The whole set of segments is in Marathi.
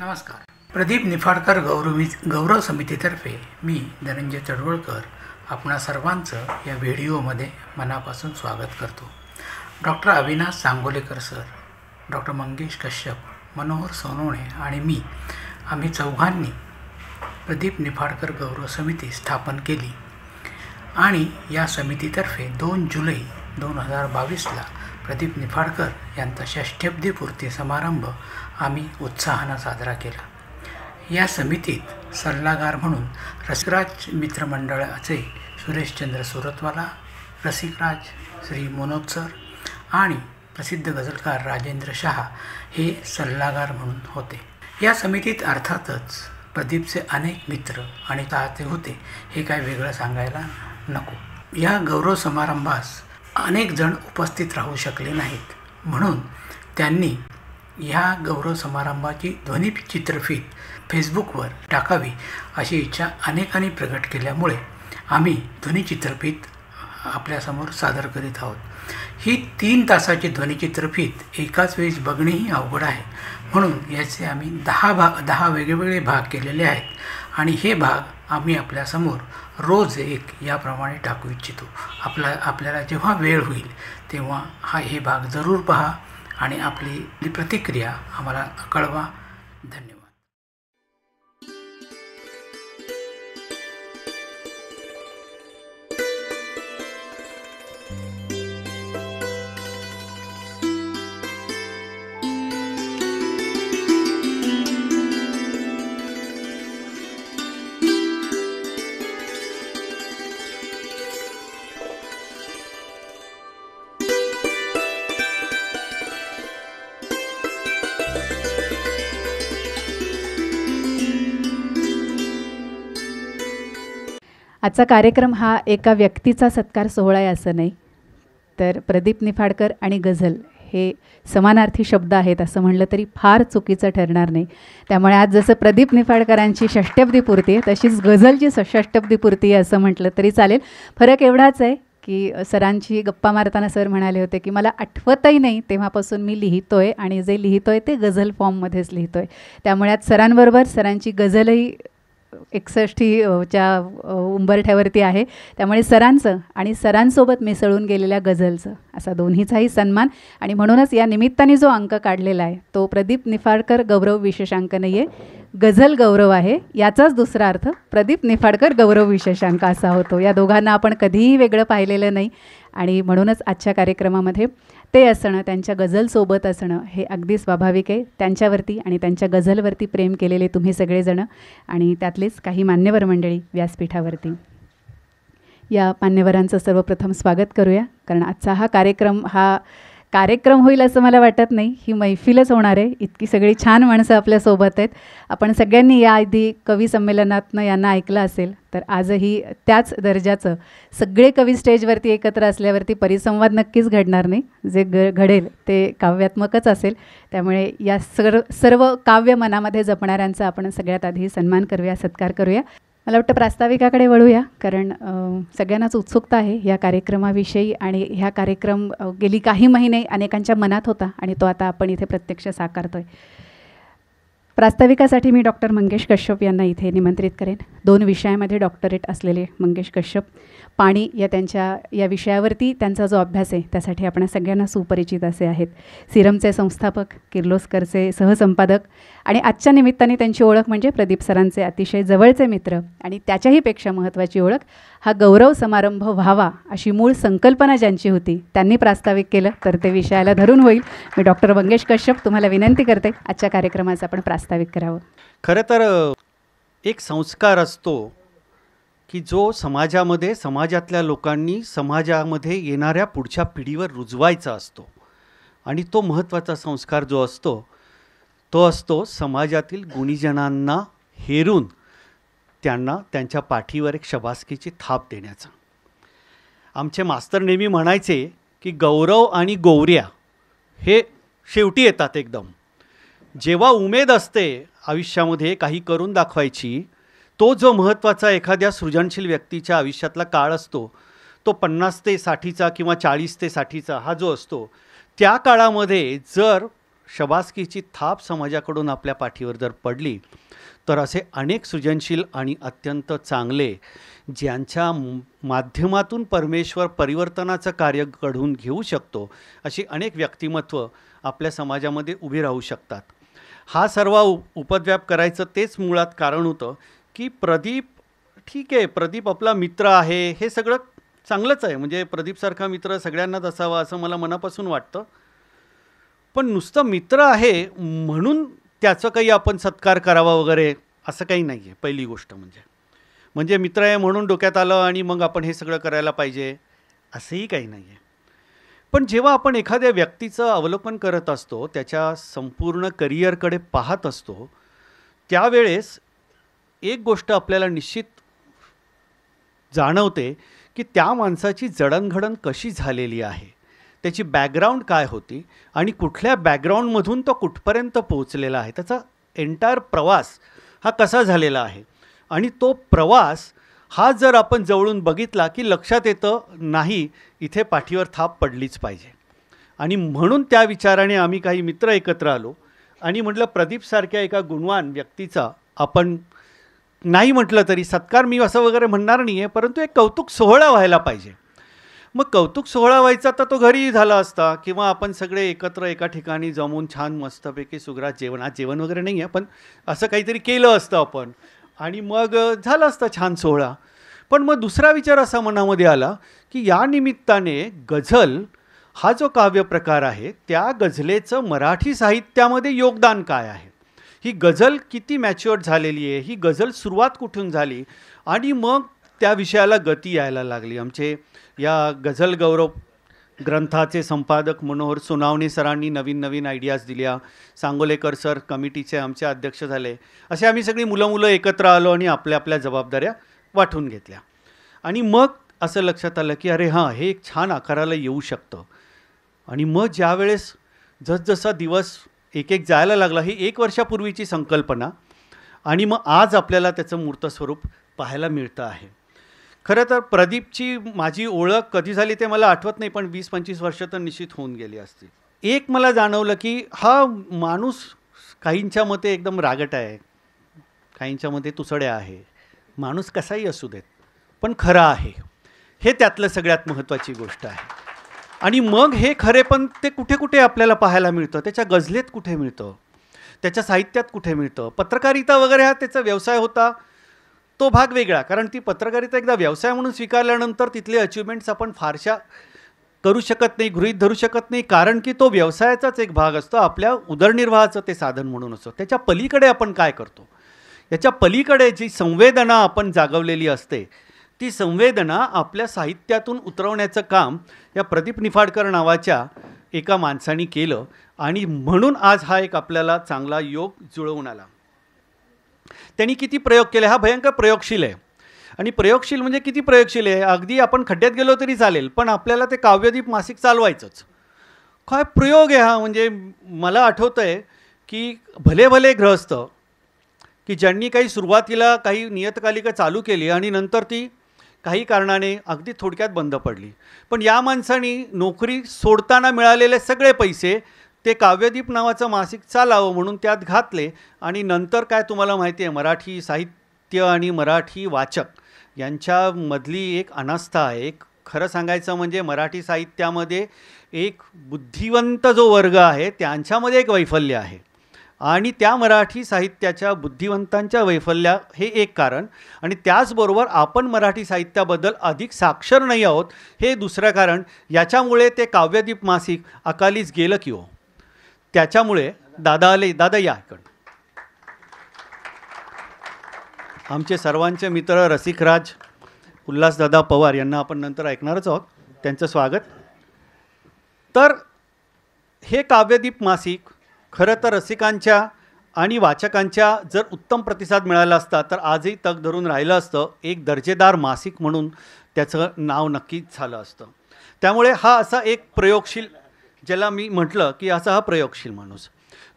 नमस्कार प्रदीप निफाडकर गौरवी गौरव समितीतर्फे मी धनंजय चढवळकर आपणा सर्वांचं या व्हिडिओमध्ये मनापासून स्वागत करतो doctor Avinash Sangolekar sir doctor Mangesh Kashyap Manohar Sonawane आणि मी आम्ही चौघांनी प्रदीप निफाडकर गौरव समिती स्थापन केली आणि या समितीतर्फे दोन जुलै दोन हजार बावीसला प्रदीप निफाडकर यांचा षष्ठ्यब्दी समारंभ आम्ही उत्साहानं साजरा केला या समितीत सल्लागार म्हणून रसिकराज मित्रमंडळाचे सुरेशचंद्र सुरतवाला रसिकराज श्री मनोज सर आणि प्रसिद्ध गझलकार राजेंद्र शहा हे सल्लागार म्हणून होते या समितीत अर्थातच प्रदीपचे अनेक मित्र आणि चाहते होते हे काय वेगळं सांगायला नको या गौरव समारंभास अनेक जण उपस्थित राहू शकले नाहीत म्हणून त्यांनी ह्या गौरव समारंभाची ध्वनी चित्रफीत फेसबुकवर टाकावी अशी इच्छा अनेकांनी प्रकट केल्यामुळे आम्ही ध्वनिचित्रफीत आपल्यासमोर सादर करीत आहोत ही तीन तासाची ध्वनिचित्रफीत एकाच वेळेस बघणेही अवघड आहे म्हणून याचे आम्ही दहा भाग दहा वेगवेगळे भाग केलेले आहेत आणि हे भाग आम्ही आपल्यासमोर रोज एक याप्रमाणे टाकू इच्छितो आपला आपल्याला जेव्हा वेळ होईल तेव्हा हा हे भाग जरूर पहा आणि आपली प्रतिक्रिया आम्हाला कळवा धन्यवाद आजचा कार्यक्रम हा एका व्यक्तीचा सत्कार सोहळा आहे असं नाही तर प्रदीप निफाडकर आणि गझल हे समानार्थी शब्द आहेत असं म्हणलं तरी फार चुकीचं ठरणार नाही त्यामुळे आज जसं प्रदीप निफाडकरांची षष्ट्यब्दी पूर्ती आहे तशीच गझलची स पूर्ती आहे असं म्हटलं तरी चालेल फरक एवढाच आहे की सरांची गप्पा मारताना सर म्हणाले होते की मला आठवतही नाही तेव्हापासून मी लिहितो आहे आणि जे लिहितो आहे ते गझल फॉर्ममध्येच लिहितो आहे त्यामुळे आज सरांबरोबर सरांची गझलही च्या उंबरठ्यावरती आहे त्यामुळे सरांचं आणि सरांसोबत मिसळून गेलेल्या गझलचं असा दोन्हीचाही सन्मान आणि म्हणूनच या निमित्ताने जो अंक काढलेला आहे तो प्रदीप निफाडकर गौरव विशेषांक नाही आहे गझल गौरव आहे याचाच दुसरा अर्थ प्रदीप निफाडकर गौरव विशेषांक असा होतो या दोघांना आपण कधीही वेगळं पाहिलेलं नाही आणि म्हणूनच आजच्या कार्यक्रमामध्ये ते असणं त्यांच्या गझलसोबत असणं हे अगदी स्वाभाविक आहे त्यांच्यावरती आणि त्यांच्या गझलवरती प्रेम केलेले तुम्ही सगळेजणं आणि त्यातलेच काही मान्यवर मंडळी व्यासपीठावरती या मान्यवरांचं सर्वप्रथम स्वागत करूया कारण आजचा हा कार्यक्रम हा कार्यक्रम होईल असं मला वाटत नाही ही मैफिलच होणार आहे इतकी सगळी छान माणसं आपल्यासोबत आहेत आपण सगळ्यांनी याआधी कवी संमेलनातनं यांना ऐकलं असेल तर आजही त्याच दर्जाचं सगळे कवी स्टेजवरती एकत्र असल्यावरती परिसंवाद नक्कीच घडणार नाही जे ग घडेल ते काव्यात्मकच असेल त्यामुळे या सर्व सर्व काव्य मनामध्ये जपणाऱ्यांचा आपण सगळ्यात आधी सन्मान करूया सत्कार करूया मला वाटतं प्रास्ताविकाकडे वळूया कारण सगळ्यांनाच उत्सुकता आहे या कार्यक्रमाविषयी आणि ह्या कार्यक्रम गेली काही महिने अनेकांच्या मनात होता आणि तो आता आपण इथे प्रत्यक्ष साकारतो आहे प्रास्ताविकासाठी मी डॉक्टर मंगेश कश्यप यांना इथे निमंत्रित करेन दोन विषयामध्ये डॉक्टरेट असलेले मंगेश कश्यप पाणी या त्यांच्या या विषयावरती त्यांचा जो अभ्यास आहे त्यासाठी आपण सगळ्यांना सुपरिचित असे आहेत सिरमचे संस्थापक किर्लोस्करचे सहसंपादक आणि आजच्या निमित्ताने त्यांची ओळख म्हणजे प्रदीप सरांचे अतिशय जवळचे मित्र आणि त्याच्याहीपेक्षा महत्त्वाची ओळख हा गौरव समारंभ व्हावा अशी मूळ संकल्पना ज्यांची होती त्यांनी प्रास्ताविक केलं तर ते विषयाला धरून होईल मी डॉक्टर मंगेश कश्यप तुम्हाला विनंती करते आजच्या कार्यक्रमाचं आपण प्रास्ताविक करावं खरं तर एक संस्कार असतो की जो समाजामध्ये समाजातल्या लोकांनी समाजामध्ये येणाऱ्या पुढच्या पिढीवर रुजवायचा असतो आणि तो महत्त्वाचा संस्कार जो असतो तो असतो समाजातील गुणीजनांना हेरून त्यांना त्यांच्या पाठीवर एक शबासकीची थाप देण्याचा आमचे मास्तर नेहमी म्हणायचे की गौरव आणि गौऱ्या हे शेवटी येतात एकदम जेव्हा उमेद असते आयुष्यामध्ये काही करून दाखवायची तो जो महत्त्वाचा एखाद्या सृजनशील व्यक्तीच्या आयुष्यातला काळ असतो तो पन्नास ते साठीचा किंवा चाळीस ते साठीचा हा जो असतो त्या काळामध्ये जर शबासकीची थाप समाजाकडून आपल्या पाठीवर जर पडली तर असे अनेक सृजनशील आणि अत्यंत चांगले ज्यांच्या माध्यमातून परमेश्वर परिवर्तनाचं कार्य घडवून घेऊ शकतो अशी अनेक व्यक्तिमत्व आपल्या समाजामध्ये उभी राहू शकतात हा सर्व उपद्व्याप करायचं तेच मुळात कारण होतं की प्रदीप ठीक आहे प्रदीप आपला मित्र आहे हे सगळं चांगलंच आहे म्हणजे प्रदीपसारखा मित्र सगळ्यांनाच असावा असं मला मनापासून वाटतं पण नुसतं मित्र आहे म्हणून त्याचं काही आपण सत्कार करावा वगैरे असं काही नाही आहे पहिली गोष्ट म्हणजे म्हणजे मित्र आहे म्हणून डोक्यात आलं आणि मग आपण हे सगळं करायला पाहिजे असंही काही नाही आहे पण जेव्हा आपण एखाद्या व्यक्तीचं अवलोकन करत असतो त्याच्या संपूर्ण करिअरकडे पाहत असतो त्यावेळेस एक गोष्ट आपल्याला निश्चित जाणवते की त्या माणसाची जडणघडण कशी झालेली आहे त्याची बॅकग्राऊंड काय होती आणि कुठल्या बॅकग्राऊंडमधून तो कुठपर्यंत पोहोचलेला आहे त्याचा एंटायर प्रवास हा कसा झालेला आहे आणि तो प्रवास हा जर आपण जवळून बघितला की लक्षात येतं नाही इथे पाठीवर थाप पडलीच पाहिजे आणि म्हणून त्या विचाराने आम्ही काही मित्र एकत्र आलो आणि म्हटलं प्रदीपसारख्या एका गुणवान व्यक्तीचा आपण नाही म्हटलं तरी सत्कार मी असं वगैरे म्हणणार नाही आहे परंतु एक कौतुक सोहळा व्हायला पाहिजे मग कौतुक सोहळा व्हायचा तर तो घरीही झाला असता किंवा आपण सगळे एकत्र एका ठिकाणी जमून छान मस्तपैकी सुगरात जेवण आज जेवण वगैरे नाही आहे पण असं काहीतरी केलं असतं आपण आणि मग झालं असतं छान सोहळा पण मग दुसरा विचार असा मनामध्ये आला की या निमित्ताने गझल हा जो काव्य प्रकार आहे त्या गझलेचं मराठी साहित्यामध्ये योगदान काय आहे ही गझल किती मॅच्युअर्ड झालेली आहे ही गझल सुरुवात कुठून झाली आणि मग त्या विषयाला गती यायला लागली आमचे या गझल गौरव ग्रंथाचे संपादक मनोहर सुनावणी सरांनी नवीन नवीन आयडियाज दिल्या सांगोलेकर सर कमिटीचे आमचे अध्यक्ष झाले असे आम्ही सगळी मुलं मुलं एकत्र आलो आणि आपल्या आपल्या जबाबदाऱ्या वाटून घेतल्या आणि मग असं लक्षात आलं की अरे हां हे एक छान आकाराला येऊ शकतं आणि मग ज्यावेळेस जसजसा दिवस एक एक जायला लागला ही एक वर्षापूर्वीची संकल्पना आणि मग आज आपल्याला त्याचं मूर्त स्वरूप पाहायला मिळतं आहे खरं तर प्रदीपची माझी ओळख कधी झाली ते मला आठवत नाही पण वीस पंचवीस वर्ष तर निश्चित होऊन गेली असती एक मला जाणवलं की हा माणूस काहींच्या मते एकदम रागट आहे काहींच्या मते तुसड्या आहे माणूस कसाही असू देत पण खरं आहे हे त्यातलं सगळ्यात महत्त्वाची गोष्ट आहे आणि मग हे खरे पण ते कुठे कुठे आपल्याला पाहायला मिळतं त्याच्या गझलेत कुठे मिळतं त्याच्या साहित्यात कुठे मिळतं पत्रकारिता वगैरे हा त्याचा व्यवसाय होता तो भाग वेगळा कारण ती पत्रकारिता एकदा व्यवसाय म्हणून स्वीकारल्यानंतर तिथले अचिव्हमेंट्स आपण फारशा करू शकत नाही गृहीत धरू शकत नाही कारण की तो व्यवसायाचाच एक भाग असतो आपल्या उदरनिर्वाहाचं ते साधन म्हणून असतं त्याच्या पलीकडे आपण काय करतो याच्या पलीकडे जी संवेदना आपण जागवलेली असते ती संवेदना आपल्या साहित्यातून उतरवण्याचं काम या प्रदीप निफाडकर नावाच्या एका माणसाने केलं आणि म्हणून आज हा एक आपल्याला चांगला योग जुळवून आला त्यांनी किती प्रयोग केले हा भयंकर प्रयोगशील आहे आणि प्रयोगशील म्हणजे किती प्रयोगशील आहे अगदी आपण खड्ड्यात गेलो तरी चालेल पण आपल्याला ते काव्यदीप मासिक चालवायचंच काय प्रयोग आहे हा म्हणजे मला आठवतं आहे की भले भले ग्रहस्थ की ज्यांनी काही सुरुवातीला काही नियतकालिका चालू केली आणि नंतर ती काही कारणाने अगदी थोडक्यात बंद पडली पण या माणसानी नोकरी सोडताना मिळालेले सगळे पैसे ते काव्यदीप नावाचं मासिक चालावं म्हणून त्यात घातले आणि नंतर काय तुम्हाला माहिती आहे मराठी साहित्य आणि मराठी वाचक यांच्यामधली एक अनास्था आहे एक खरं सांगायचं म्हणजे मराठी साहित्यामध्ये एक बुद्धिवंत जो वर्ग आहे त्यांच्यामध्ये एक वैफल्य आहे आणि त्या मराठी साहित्याच्या बुद्धिवंतांच्या वैफल्या हे एक कारण आणि त्याचबरोबर आपण मराठी साहित्याबद्दल अधिक साक्षर नाही आहोत हे दुसरं कारण याच्यामुळे ते काव्यदीप मासिक अकालीच गेलं की हो त्याच्यामुळे दादा आले दादा या इकडं आमचे सर्वांचे मित्र रसिकराज उल्हासदादा पवार यांना आपण नंतर ऐकणारच आहोत त्यांचं स्वागत तर हे काव्यदीप मासिक खरं तर रसिकांच्या आणि वाचकांच्या जर उत्तम प्रतिसाद मिळाला असता तर आजही तग धरून राहिलं असतं एक दर्जेदार मासिक म्हणून त्याचं नाव नक्कीच झालं असतं त्यामुळे हा असा एक प्रयोगशील ज्याला मी म्हटलं की असा हा प्रयोगशील माणूस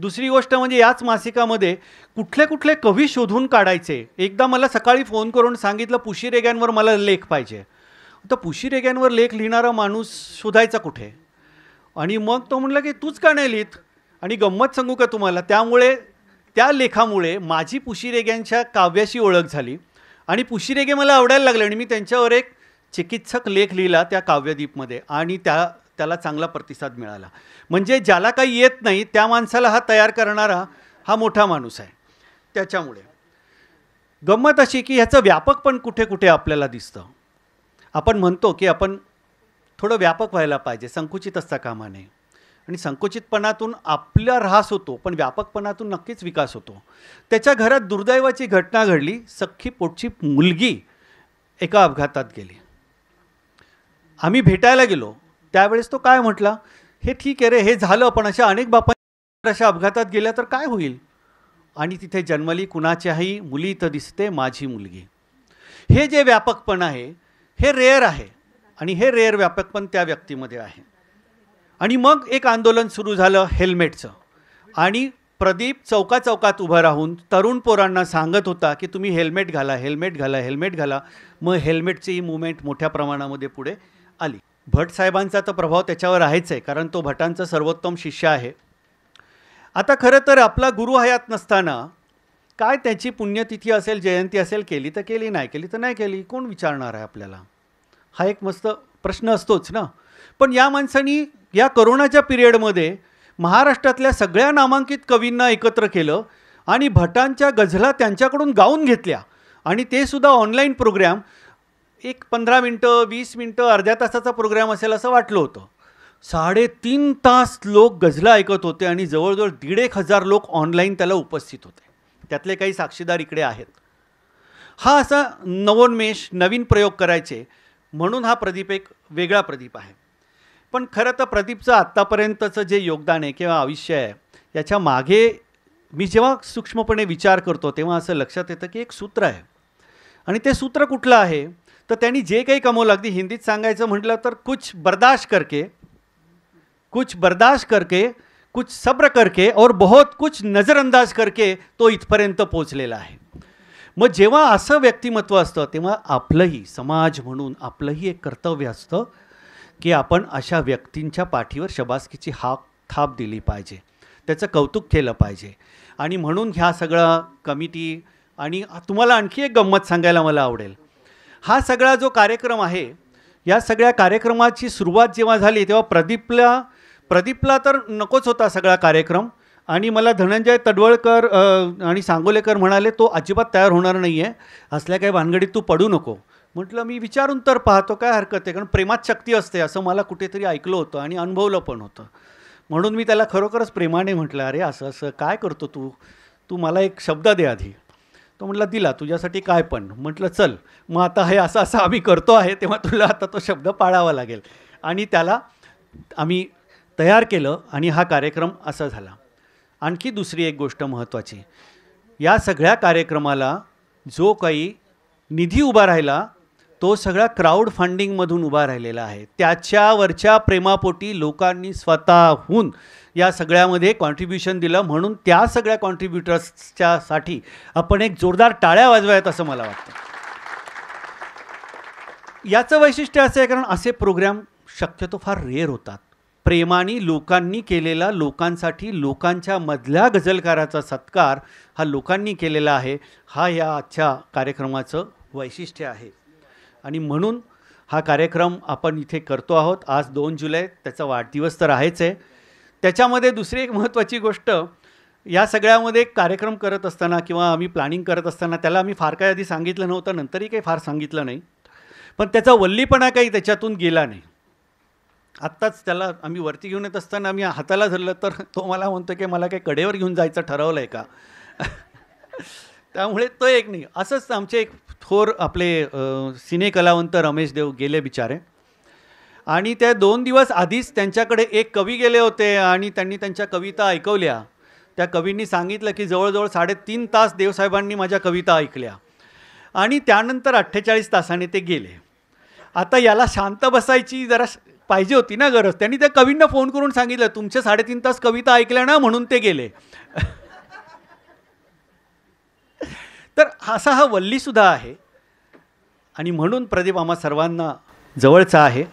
दुसरी गोष्ट म्हणजे याच मासिकामध्ये कुठले कुठले कवी शोधून काढायचे एकदा मला सकाळी फोन करून सांगितलं पुशी रेग्यांवर मला लेख पाहिजे तर पुशी रेग्यांवर लेख लिहिणारा माणूस शोधायचा कुठे आणि मग तो म्हटलं की तूच का नाही लिहित आणि गंमत सांगू का तुम्हाला त्यामुळे त्या लेखामुळे माझी पुशीरेग्यांच्या काव्याशी ओळख झाली आणि पुशीरेगे मला आवडायला लागले आणि मी त्यांच्यावर एक चिकित्सक लेख लिहिला त्या काव्यदीपमध्ये आणि त्या त्याला चांगला प्रतिसाद मिळाला म्हणजे ज्याला काही येत नाही त्या माणसाला हा तयार करणारा हा मोठा माणूस आहे त्याच्यामुळे गंमत अशी की ह्याचं व्यापक पण कुठे कुठे आपल्याला दिसतं आपण म्हणतो की आपण थोडं व्यापक व्हायला पाहिजे संकुचित असता कामा नये आणि संकुचितपणातून आपला ऱ्हास होतो पण व्यापकपणातून नक्कीच विकास होतो त्याच्या घरात दुर्दैवाची घटना घडली सख्खी पोटची मुलगी एका अपघातात गेली आम्ही भेटायला गेलो त्यावेळेस तो काय म्हटला हे ठीक आहे रे हे झालं पण अशा अनेक बापांच्या अशा अपघातात गेल्या तर काय होईल आणि तिथे जन्मली कुणाच्याही मुली तर दिसते माझी मुलगी हे जे व्यापकपण आहे हे रेअर आहे आणि हे रेअर व्यापकपण त्या व्यक्तीमध्ये आहे आणि मग एक आंदोलन सुरू झालं हेल्मेटचं आणि प्रदीप चौका चौकात उभं राहून तरुण पोरांना सांगत होता की तुम्ही हेल्मेट घाला हेल्मेट घाला हेल्मेट घाला मग हेल्मेटची ही मुवमेंट मोठ्या प्रमाणामध्ये पुढे आली भट साहेबांचा तर प्रभाव त्याच्यावर आहेच आहे कारण तो भटांचा सर्वोत्तम शिष्य आहे आता खरं तर आपला गुरु हयात नसताना काय त्याची पुण्यतिथी असेल जयंती असेल केली तर केली नाही केली तर नाही केली कोण विचारणार आहे आपल्याला हा एक मस्त प्रश्न असतोच ना पण या माणसांनी या करोनाच्या पिरियडमध्ये महाराष्ट्रातल्या सगळ्या नामांकित कवींना एकत्र केलं आणि भटांच्या गझला त्यांच्याकडून गाऊन घेतल्या आणि ते सुद्धा ऑनलाईन प्रोग्रॅम एक पंधरा मिनटं वीस मिनटं अर्ध्या तासाचा प्रोग्राम असेल असं वाटलं होतं साडेतीन तास लोक गझला ऐकत होते आणि जवळजवळ दीड एक हजार लोक ऑनलाईन त्याला उपस्थित होते त्यातले काही साक्षीदार इकडे आहेत हा असा नवोन्मेष नवीन प्रयोग करायचे म्हणून हा प्रदीप एक वेगळा प्रदीप आहे पण खरं तर प्रदीपचं आत्तापर्यंतचं जे योगदान आहे किंवा आयुष्य आहे याच्या मागे मी जेव्हा सूक्ष्मपणे विचार करतो तेव्हा असं लक्षात येतं की एक सूत्र आहे आणि ते सूत्र कुठलं आहे तर त्यांनी जे काही कमवलं अगदी हिंदीत सांगायचं म्हटलं तर कुछ बर्दाश्त करके कुछ बर्दाश्त करके कुछ सब्र करके और बहुत कुछ नजरअंदाज करके तो इथपर्यंत पोचलेला आहे मग जेव्हा असं व्यक्तिमत्व असतं तेव्हा आपलंही समाज म्हणून आपलंही एक कर्तव्य असतं की आपण अशा व्यक्तींच्या पाठीवर शबासकीची हाक थाप दिली पाहिजे त्याचं कौतुक केलं पाहिजे आणि म्हणून ह्या सगळ्या कमिटी आणि तुम्हाला आणखी एक गंमत सांगायला मला आवडेल हा सगळा जो कार्यक्रम आहे या सगळ्या कार्यक्रमाची सुरुवात जेव्हा झाली तेव्हा प्रदीपला प्रदीपला तर नकोच होता सगळा कार्यक्रम आणि मला धनंजय तडवळकर आणि सांगोलेकर म्हणाले तो अजिबात तयार होणार नाही आहे असल्या काही भानगडीत तू पडू नको म्हटलं मी विचारून तर पाहतो काय हरकत आहे कारण प्रेमात शक्ती असते असं मला कुठेतरी ऐकलं होतं आणि अनुभवलं पण होतं म्हणून मी त्याला खरोखरच प्रेमाने म्हटलं अरे असं असं काय करतो तू तू मला एक शब्द दे आधी तो म्हटला दिला तुझ्यासाठी काय पण म्हटलं चल मग आता हे असं असं आम्ही करतो आहे तेव्हा तुला आता तो शब्द पाळावा लागेल आणि त्याला आम्ही तयार केलं आणि हा कार्यक्रम असा झाला आणखी दुसरी एक गोष्ट महत्त्वाची या सगळ्या कार्यक्रमाला जो काही निधी उभा राहिला तो सगळा क्राऊड फंडिंगमधून उभा राहिलेला आहे त्याच्यावरच्या प्रेमापोटी लोकांनी स्वतःहून या सगळ्यामध्ये कॉन्ट्रीब्युशन दिलं म्हणून त्या सगळ्या साठी आपण एक जोरदार टाळ्या वाजवायत असं मला वाटतं याचं वैशिष्ट्य असं आहे कारण असे प्रोग्राम शक्यतो फार रेअर होतात प्रेमाने लोकांनी केलेला लोकांसाठी लोकांच्या मधल्या गझलकाराचा सत्कार हा लोकांनी केलेला आहे हा या आजच्या कार्यक्रमाचं वैशिष्ट्य आहे आणि म्हणून हा कार्यक्रम आपण इथे करतो आहोत आज दोन जुलै त्याचा वाढदिवस तर आहेच आहे त्याच्यामध्ये दुसरी एक महत्त्वाची गोष्ट या सगळ्यामध्ये कार्यक्रम करत असताना किंवा आम्ही प्लॅनिंग करत असताना त्याला आम्ही फार काय आधी सांगितलं नव्हतं नंतरही काही फार सांगितलं नाही पण त्याचा वल्लीपणा काही त्याच्यातून गेला नाही आत्ताच त्याला आम्ही वरती घेऊन येत असताना आम्ही हाताला धरलं तर तो मला म्हणतो की मला काही कडेवर घेऊन जायचं ठरवलं आहे का त्यामुळे तो एक नाही असंच आमचे एक थोर आपले सिने कलावंत रमेश देव गेले बिचारे आणि त्या दोन दिवस आधीच त्यांच्याकडे एक कवी गेले होते आणि त्यांनी त्यांच्या कविता ऐकवल्या त्या कवींनी सांगितलं की जवळजवळ साडेतीन तास देवसाहेबांनी माझ्या कविता ऐकल्या आणि त्यानंतर अठ्ठेचाळीस तासाने ते गेले आता याला शांत बसायची जरा पाहिजे होती ना गरज त्यांनी त्या कवींना फोन करून सांगितलं तुमचे साडेतीन तास कविता ऐकल्या ना म्हणून ते गेले तर असा हा वल्लीसुद्धा आहे आणि म्हणून प्रदीप आम्हा सर्वांना जवळचा आहे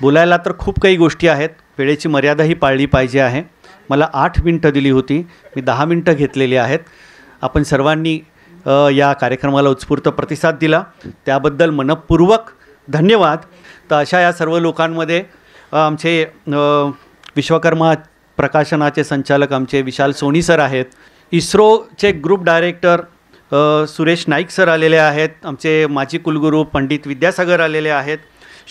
बोलायला तर खूप काही गोष्टी आहेत वेळेची मर्यादाही पाळली पाहिजे आहे मला आठ मिनटं दिली होती मी दहा मिनटं घेतलेली आहेत आपण सर्वांनी या कार्यक्रमाला उत्स्फूर्त प्रतिसाद दिला त्याबद्दल मनपूर्वक धन्यवाद तर अशा या सर्व लोकांमध्ये आमचे विश्वकर्मा प्रकाशनाचे संचालक आमचे विशाल सोनी सर आहेत इस्रोचे group director Suresh Naik sir आलेले आहेत आमचे माजी कुलगुरू पंडित विद्यासागर आलेले आहेत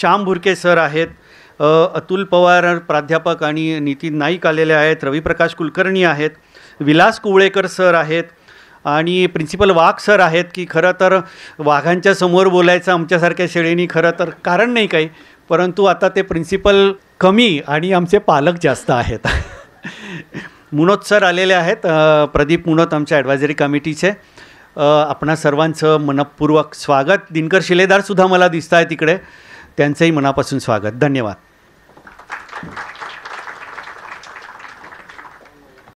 श्याम भुरके सर आहेत अतुल पवार प्राध्यापक आणि नितीन नाईक आलेले आहेत रविप्रकाश कुलकर्णी आहेत विलास कुवळेकर सर आहेत आणि प्रिन्सिपल वाघ सर आहेत की खरं तर वाघांच्या समोर बोलायचं आमच्यासारख्या शेळीनी खरं तर कारण नाही काही परंतु आता ते प्रिन्सिपल कमी आणि आमचे पालक जास्त आहेत मुनोत सर आलेले आहेत प्रदीप मुनोत आमच्या ॲडवायझरी कमिटीचे आपणा सर्वांचं मनपूर्वक स्वागत दिनकर शिलेदारसुद्धा मला दिसत आहे तिकडे त्यांचंही मनापासून स्वागत धन्यवाद